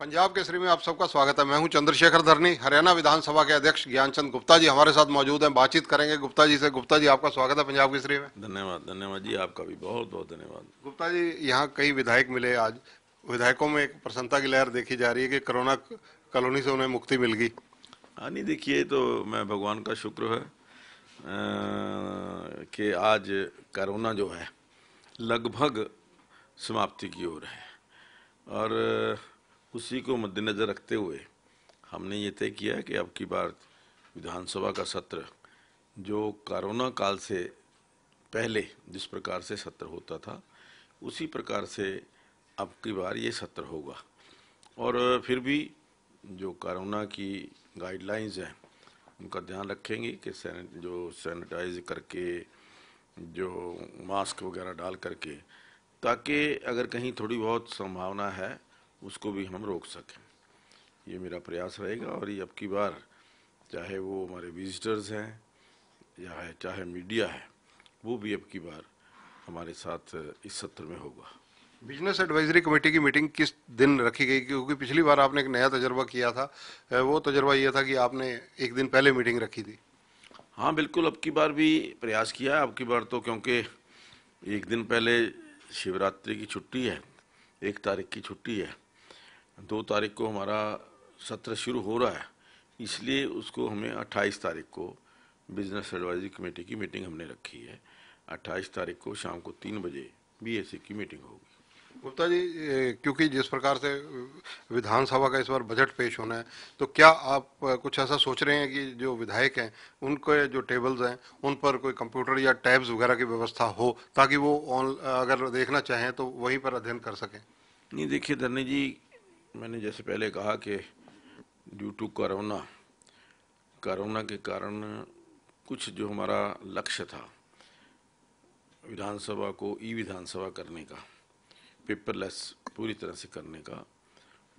पंजाब केसरी में आप सबका स्वागत है मैं हूं चंद्रशेखर धरनी हरियाणा विधानसभा के अध्यक्ष ज्ञानचंद गुप्ता जी हमारे साथ मौजूद हैं बातचीत करेंगे गुप्ता जी से गुप्ता जी आपका स्वागत है पंजाब के श्री में धन्यवाद धन्यवाद जी आपका भी बहुत बहुत धन्यवाद गुप्ता जी यहाँ कई विधायक मिले आज विधायकों में एक प्रसन्नता की लहर देखी जा रही है कि कोरोना कॉलोनी से उन्हें मुक्ति मिल गई हाँ नहीं देखिए तो मैं भगवान का शुक्र है कि आज करोना जो है लगभग समाप्ति की ओर है और उसी को मद्देनजर रखते हुए हमने ये तय किया कि अब की बार विधानसभा का सत्र जो कोरोना काल से पहले जिस प्रकार से सत्र होता था उसी प्रकार से अब की बार ये सत्र होगा और फिर भी जो कोरोना की गाइडलाइंस हैं उनका ध्यान रखेंगे कि सैनिट जो सैनिटाइज करके जो मास्क वगैरह डाल करके ताकि अगर कहीं थोड़ी बहुत संभावना है उसको भी हम रोक सकें ये मेरा प्रयास रहेगा और ये अब की बार चाहे वो हमारे विजिटर्स हैं या है चाहे मीडिया है वो भी अब की बार हमारे साथ इस सत्र में होगा बिजनेस एडवाइजरी कमेटी की मीटिंग किस दिन रखी गई क्योंकि पिछली बार आपने एक नया तजर्बा किया था वो तजर्बा यह था कि आपने एक दिन पहले मीटिंग रखी थी हाँ बिल्कुल अब की बार भी प्रयास किया है अब की बार तो क्योंकि एक दिन पहले शिवरात्रि की छुट्टी है एक तारीख की छुट्टी है दो तारीख को हमारा सत्र शुरू हो रहा है इसलिए उसको हमें 28 तारीख को बिजनेस एडवाइजरी कमेटी की मीटिंग हमने रखी है 28 तारीख को शाम को तीन बजे बीएससी e की मीटिंग होगी गुप्ता जी क्योंकि जिस प्रकार से विधानसभा का इस बार बजट पेश होना है तो क्या आप कुछ ऐसा सोच रहे हैं कि जो विधायक हैं उनके जो टेबल्स हैं उन पर कोई कंप्यूटर या टैब्स वगैरह की व्यवस्था हो ताकि वो ऑन अगर देखना चाहें तो वहीं पर अध्ययन कर सकें नहीं देखिए धरनी जी मैंने जैसे पहले कहा कि ड्यू टू करोना करोना के कारण कुछ जो हमारा लक्ष्य था विधानसभा को ई विधानसभा करने का पेपरलेस पूरी तरह से करने का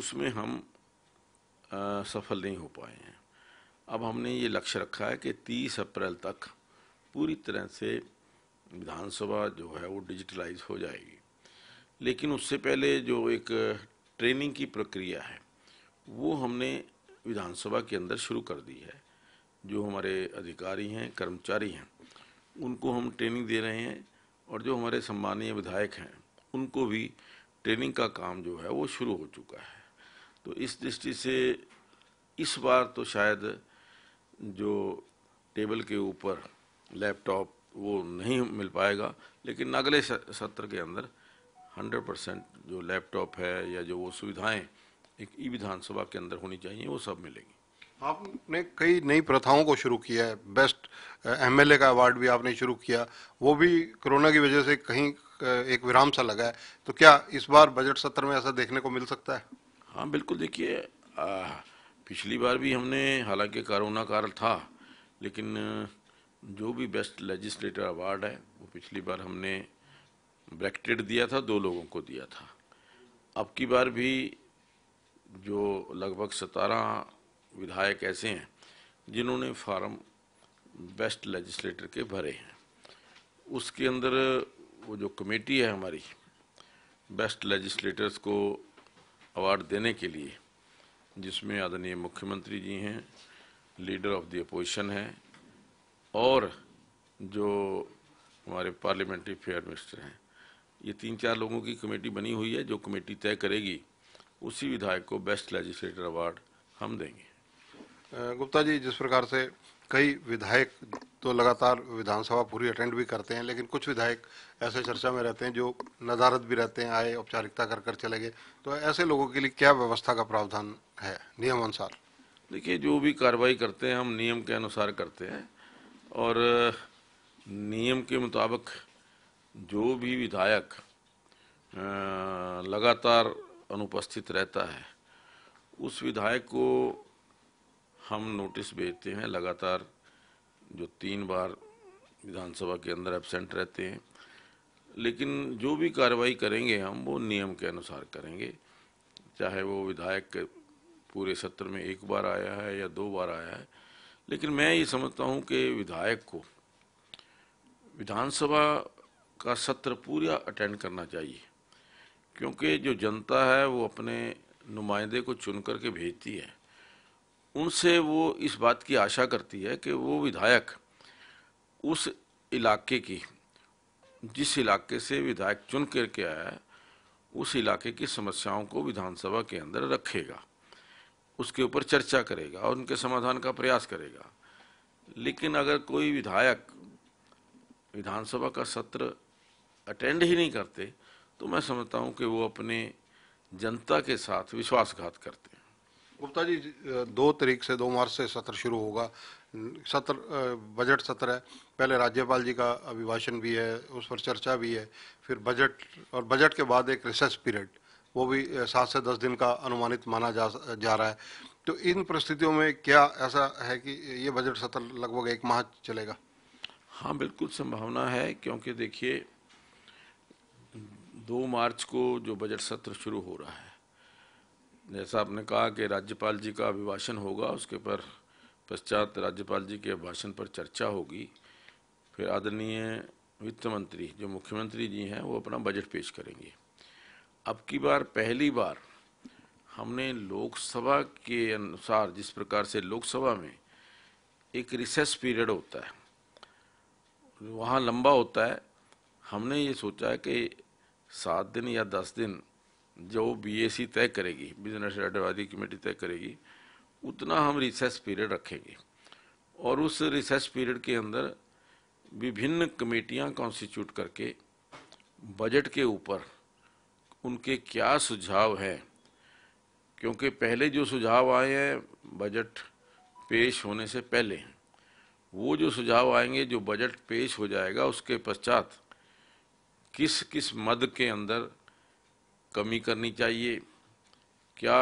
उसमें हम आ, सफल नहीं हो पाए हैं अब हमने ये लक्ष्य रखा है कि 30 अप्रैल तक पूरी तरह से विधानसभा जो है वो डिजिटलाइज हो जाएगी लेकिन उससे पहले जो एक ट्रेनिंग की प्रक्रिया है वो हमने विधानसभा के अंदर शुरू कर दी है जो हमारे अधिकारी हैं कर्मचारी हैं उनको हम ट्रेनिंग दे रहे हैं और जो हमारे सम्मानीय विधायक हैं उनको भी ट्रेनिंग का काम जो है वो शुरू हो चुका है तो इस दृष्टि से इस बार तो शायद जो टेबल के ऊपर लैपटॉप वो नहीं मिल पाएगा लेकिन अगले सत्र के अंदर हंड्रेड परसेंट जो लैपटॉप है या जो वो सुविधाएं एक ई विधानसभा के अंदर होनी चाहिए वो सब मिलेंगी आपने कई नई प्रथाओं को शुरू किया है बेस्ट एमएलए का अवार्ड भी आपने शुरू किया वो भी कोरोना की वजह से कहीं एक विराम सा लगा है तो क्या इस बार बजट सत्र में ऐसा देखने को मिल सकता है हाँ बिल्कुल देखिए पिछली बार भी हमने हालांकि कोरोना काल था लेकिन जो भी बेस्ट लेजिस्लेटर अवार्ड है वो पिछली बार हमने ब्रैकेटेड दिया था दो लोगों को दिया था अब की बार भी जो लगभग सतारह विधायक ऐसे हैं जिन्होंने फार्म बेस्ट लेजिस्लेटर के भरे हैं उसके अंदर वो जो कमेटी है हमारी बेस्ट लेजिस्लेटर्स को अवार्ड देने के लिए जिसमें आदरणीय मुख्यमंत्री जी हैं लीडर ऑफ द अपोजिशन हैं और जो हमारे पार्लियामेंट्री फेयर मिनिस्टर हैं ये तीन चार लोगों की कमेटी बनी हुई है जो कमेटी तय करेगी उसी विधायक को बेस्ट लेजिस्लेटर अवार्ड हम देंगे गुप्ता जी जिस प्रकार से कई विधायक तो लगातार विधानसभा पूरी अटेंड भी करते हैं लेकिन कुछ विधायक ऐसे चर्चा में रहते हैं जो नदारत भी रहते हैं आए औपचारिकता कर कर चले गए तो ऐसे लोगों के लिए क्या व्यवस्था का प्रावधान है नियम अनुसार देखिए जो भी कार्रवाई करते हैं हम नियम के अनुसार करते हैं और नियम के मुताबिक जो भी विधायक लगातार अनुपस्थित रहता है उस विधायक को हम नोटिस भेजते हैं लगातार जो तीन बार विधानसभा के अंदर एबसेंट रहते हैं लेकिन जो भी कार्रवाई करेंगे हम वो नियम के अनुसार करेंगे चाहे वो विधायक पूरे सत्र में एक बार आया है या दो बार आया है लेकिन मैं ये समझता हूँ कि विधायक को विधानसभा का सत्र पूरा अटेंड करना चाहिए क्योंकि जो जनता है वो अपने नुमाइंदे को चुन करके भेजती है उनसे वो इस बात की आशा करती है कि वो विधायक उस इलाके की जिस इलाके से विधायक चुन करके आया है उस इलाके की समस्याओं को विधानसभा के अंदर रखेगा उसके ऊपर चर्चा करेगा और उनके समाधान का प्रयास करेगा लेकिन अगर कोई विधायक विधानसभा का सत्र अटेंड ही नहीं करते तो मैं समझता हूं कि वो अपने जनता के साथ विश्वासघात करते गुप्ता जी दो तारीख से दो मार्च से सत्र शुरू होगा सत्र बजट सत्र है पहले राज्यपाल जी का अभिभाषण भी है उस पर चर्चा भी है फिर बजट और बजट के बाद एक रिसेस पीरियड वो भी सात से दस दिन का अनुमानित माना जा जा रहा है तो इन परिस्थितियों में क्या ऐसा है कि ये बजट सत्र लगभग एक माह चलेगा हाँ बिल्कुल संभावना है क्योंकि देखिए दो मार्च को जो बजट सत्र शुरू हो रहा है जैसा आपने कहा कि राज्यपाल जी का अभिभाषण होगा उसके पर पश्चात राज्यपाल जी के अभिभाषण पर चर्चा होगी फिर आदरणीय वित्त मंत्री जो मुख्यमंत्री जी हैं वो अपना बजट पेश करेंगे अब की बार पहली बार हमने लोकसभा के अनुसार जिस प्रकार से लोकसभा में एक रिसेस पीरियड होता है वहाँ लंबा होता है हमने ये सोचा है कि सात दिन या दस दिन जो बीएसी तय करेगी बिजनेस एडवाइजरी कमेटी तय करेगी उतना हम रिसेस पीरियड रखेंगे और उस रिसेस पीरियड के अंदर विभिन्न कमेटियां कॉन्स्टिट्यूट करके बजट के ऊपर उनके क्या सुझाव हैं क्योंकि पहले जो सुझाव आए हैं बजट पेश होने से पहले वो जो सुझाव आएंगे जो बजट पेश हो जाएगा उसके पश्चात किस किस मद के अंदर कमी करनी चाहिए क्या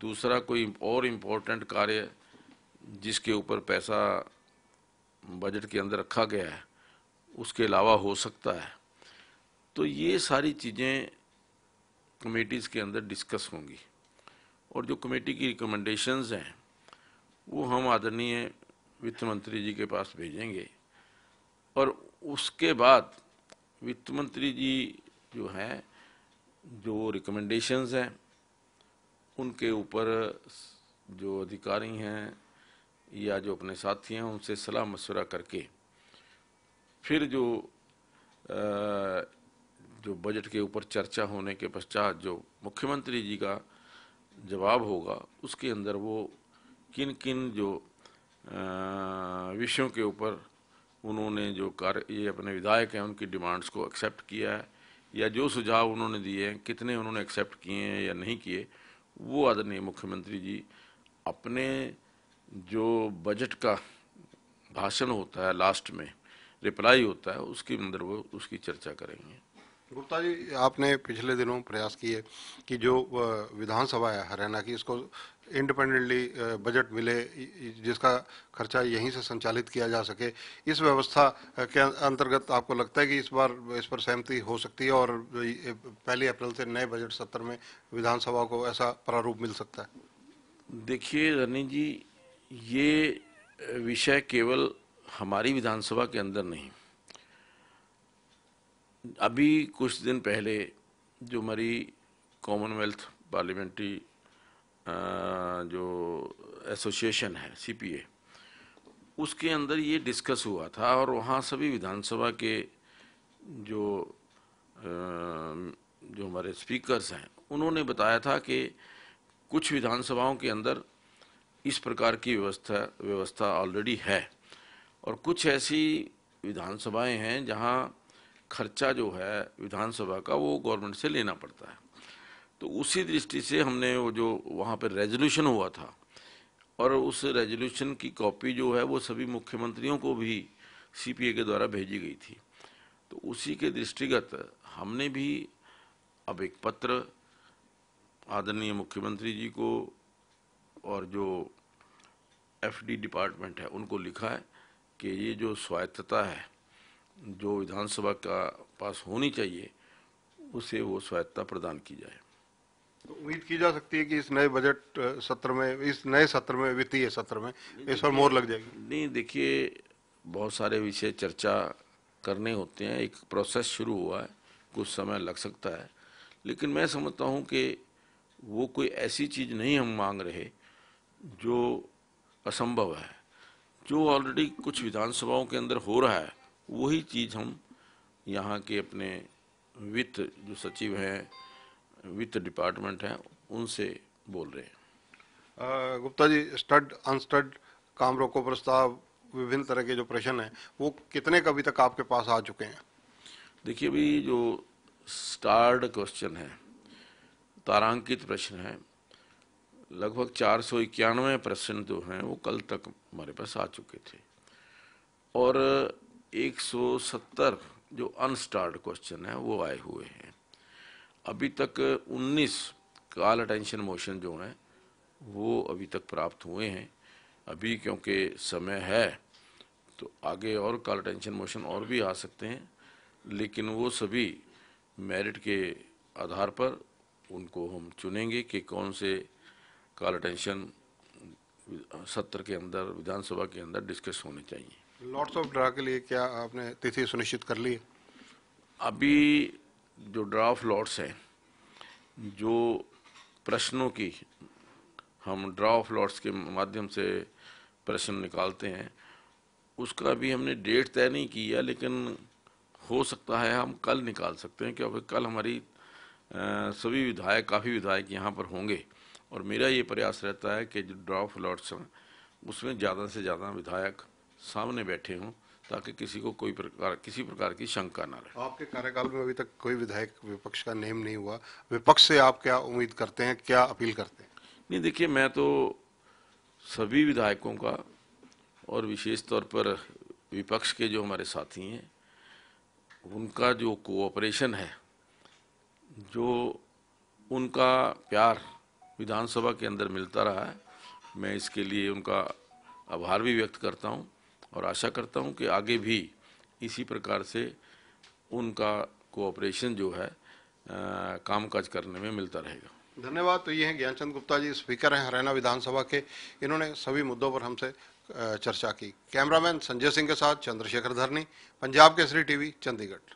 दूसरा कोई और इम्पोर्टेंट कार्य जिसके ऊपर पैसा बजट के अंदर रखा गया है उसके अलावा हो सकता है तो ये सारी चीज़ें कमेटीज़ के अंदर डिस्कस होंगी और जो कमेटी की रिकमेंडेशंस हैं वो हम आदरणीय वित्त मंत्री जी के पास भेजेंगे और उसके बाद वित्त मंत्री जी जो हैं जो रिकमेंडेशंस हैं उनके ऊपर जो अधिकारी हैं या जो अपने साथी हैं उनसे सलाह मशवरा करके फिर जो जो बजट के ऊपर चर्चा होने के पश्चात जो मुख्यमंत्री जी का जवाब होगा उसके अंदर वो किन किन जो विषयों के ऊपर उन्होंने जो कार्य ये अपने विधायक हैं उनकी डिमांड्स को एक्सेप्ट किया है या जो सुझाव उन्होंने दिए हैं कितने उन्होंने एक्सेप्ट किए हैं या नहीं किए वो आदरणीय मुख्यमंत्री जी अपने जो बजट का भाषण होता है लास्ट में रिप्लाई होता है उसके अंदर वो उसकी चर्चा करेंगे गुप्ता जी आपने पिछले दिनों प्रयास किए कि जो विधानसभा है हरियाणा की इसको इंडिपेंडेंटली बजट मिले जिसका खर्चा यहीं से संचालित किया जा सके इस व्यवस्था के अं, अंतर्गत आपको लगता है कि इस बार इस पर सहमति हो सकती है और पहली अप्रैल से नए बजट सत्र में विधानसभा को ऐसा प्रारूप मिल सकता है देखिए रनी जी ये विषय केवल हमारी विधानसभा के अंदर नहीं अभी कुछ दिन पहले जो हमारी कॉमनवेल्थ पार्लियामेंट्री जो एसोसिएशन है सीपीए उसके अंदर ये डिस्कस हुआ था और वहाँ सभी विधानसभा के जो जो हमारे स्पीकर्स हैं उन्होंने बताया था कि कुछ विधानसभाओं के अंदर इस प्रकार की व्यवस्था व्यवस्था ऑलरेडी है और कुछ ऐसी विधानसभाएं हैं जहाँ खर्चा जो है विधानसभा का वो गवर्नमेंट से लेना पड़ता है तो उसी दृष्टि से हमने वो जो वहाँ पर रेजोल्यूशन हुआ था और उस रेजोल्यूशन की कॉपी जो है वो सभी मुख्यमंत्रियों को भी सीपीए के द्वारा भेजी गई थी तो उसी के दृष्टिगत हमने भी अब एक पत्र आदरणीय मुख्यमंत्री जी को और जो एफडी डिपार्टमेंट है उनको लिखा है कि ये जो स्वायत्तता है जो विधानसभा का पास होनी चाहिए उसे वो स्वायत्तता प्रदान की जाए तो उम्मीद की जा सकती है कि इस नए बजट सत्र में इस नए सत्र में वित्तीय सत्र में इस पर मोर लग जाएगी नहीं देखिए बहुत सारे विषय चर्चा करने होते हैं एक प्रोसेस शुरू हुआ है कुछ समय लग सकता है लेकिन मैं समझता हूँ कि वो कोई ऐसी चीज़ नहीं हम मांग रहे जो असंभव है जो ऑलरेडी कुछ विधानसभाओं के अंदर हो रहा है वही चीज़ हम यहाँ के अपने वित्त जो सचिव हैं वित्त डिपार्टमेंट हैं उनसे बोल रहे हैं गुप्ता जी स्टड अनस्टड काम रोको प्रस्ताव विभिन्न तरह के जो प्रश्न हैं वो कितने कभी तक आपके पास आ चुके हैं देखिए अभी जो स्टार्ड क्वेश्चन है तारांकित प्रश्न है लगभग चार सौ इक्यानवे प्रश्न जो हैं वो कल तक हमारे पास आ चुके थे और एक सौ सत्तर जो अनस्टार्ड क्वेश्चन है वो आए हुए हैं अभी तक 19 काल अटेंशन मोशन जो हैं वो अभी तक प्राप्त हुए हैं अभी क्योंकि समय है तो आगे और काल अटेंशन मोशन और भी आ सकते हैं लेकिन वो सभी मेरिट के आधार पर उनको हम चुनेंगे कि कौन से काल अटेंशन सत्र के अंदर विधानसभा के अंदर डिस्कस होने चाहिए लॉर्ड्स ऑफ ड्रा के लिए क्या आपने तिथि सुनिश्चित कर ली अभी जो ड्राफ्ट लॉट्स हैं जो प्रश्नों की हम ड्राफ्ट लॉट्स के माध्यम से प्रश्न निकालते हैं उसका भी हमने डेट तय नहीं किया लेकिन हो सकता है हम कल निकाल सकते हैं क्योंकि कल हमारी सभी विधायक काफ़ी विधायक यहाँ पर होंगे और मेरा ये प्रयास रहता है कि जो ड्राफ्ट लॉट्स हैं उसमें ज़्यादा से ज़्यादा विधायक सामने बैठे हों ताकि किसी को कोई प्रकार किसी प्रकार की शंका ना रहे आपके कार्यकाल में अभी तक कोई विधायक विपक्ष का नेम नहीं हुआ विपक्ष से आप क्या उम्मीद करते हैं क्या अपील करते हैं नहीं देखिए मैं तो सभी विधायकों का और विशेष तौर पर विपक्ष के जो हमारे साथी हैं उनका जो कोऑपरेशन है जो उनका प्यार विधानसभा के अंदर मिलता रहा है मैं इसके लिए उनका आभार भी व्यक्त करता हूँ और आशा करता हूं कि आगे भी इसी प्रकार से उनका कोऑपरेशन जो है कामकाज करने में मिलता रहेगा धन्यवाद तो ये हैं ज्ञानचंद गुप्ता जी स्पीकर हैं हरियाणा विधानसभा के इन्होंने सभी मुद्दों पर हमसे चर्चा की कैमरामैन संजय सिंह के साथ चंद्रशेखर धरनी पंजाब केसरी टीवी चंडीगढ़